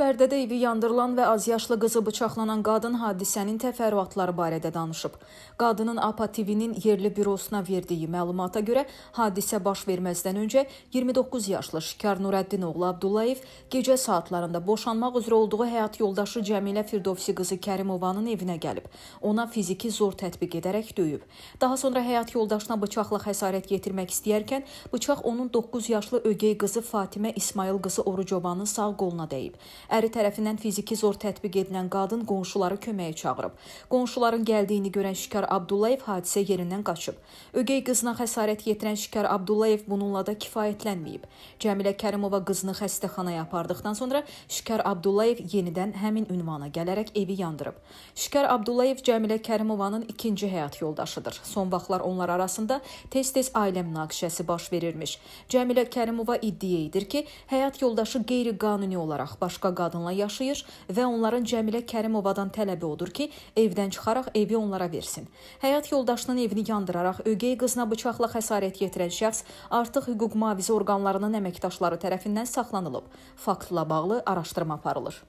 Bərdədə evi yandırılan və azyaşlı qızı bıçaqlanan qadın hadisənin təfərrüatları barədə danışıb. Qadının APA TV-nin yerli bürosuna verdiyi məlumata görə hadisə baş verməzdən öncə 29 yaşlı Şikar Nurəddin oğlu Abdullayev gecə saatlarında boşanmaq üzrə olduğu həyat yoldaşı Cəmilə Firdovsi qızı Kərimovanın evinə gəlib. Ona fiziki zor tətbiq edərək döyüb. Daha sonra həyat yoldaşına bıçaqla xəsarət yetirmək istəyərkən bıçaq onun 9 yaşlı ögey qızı Fatimə İsmail qızı Orucobanın sağ qoluna dəyib. Əri tərəfindən fiziki zor tətbiq edilən qadın qonşuları köməyə çağırıb. Qonşuların gəldiyini görən Şikar Abdullayev hadisə yerindən qaçıb. Ögey qızına xəsarət yetirən Şikar Abdullayev bununla da kifayətlənməyib. Cəmilə Kərimova qızını xəstəxanaya apardıqdan sonra Şikar Abdullayev yenidən həmin ünvana gələrək evi yandırıb. Şikar Abdullayev Cəmilə Kərimovanın ikinci həyat yoldaşıdır. Son vaxtlar onlar arasında tez-tez ailə münaqişəsi baş verirmiş. Cəmilə Kərimova iddia edir ki, həyat yoldaşı qeyri-qanuni olaraq başqa qadınla yaşayır və onların Cəmilə Kərimovadan tələbi odur ki, evdən çıxaraq evi onlara versin. Həyat yoldaşının evini yandıraraq ögey qızına bıçaqla xəsarət yetirən şəxs artıq hüquq mühafizə orqanlarının əməkdaşları tərəfindən saxlanılıb. Faktla bağlı araşdırma aparılır.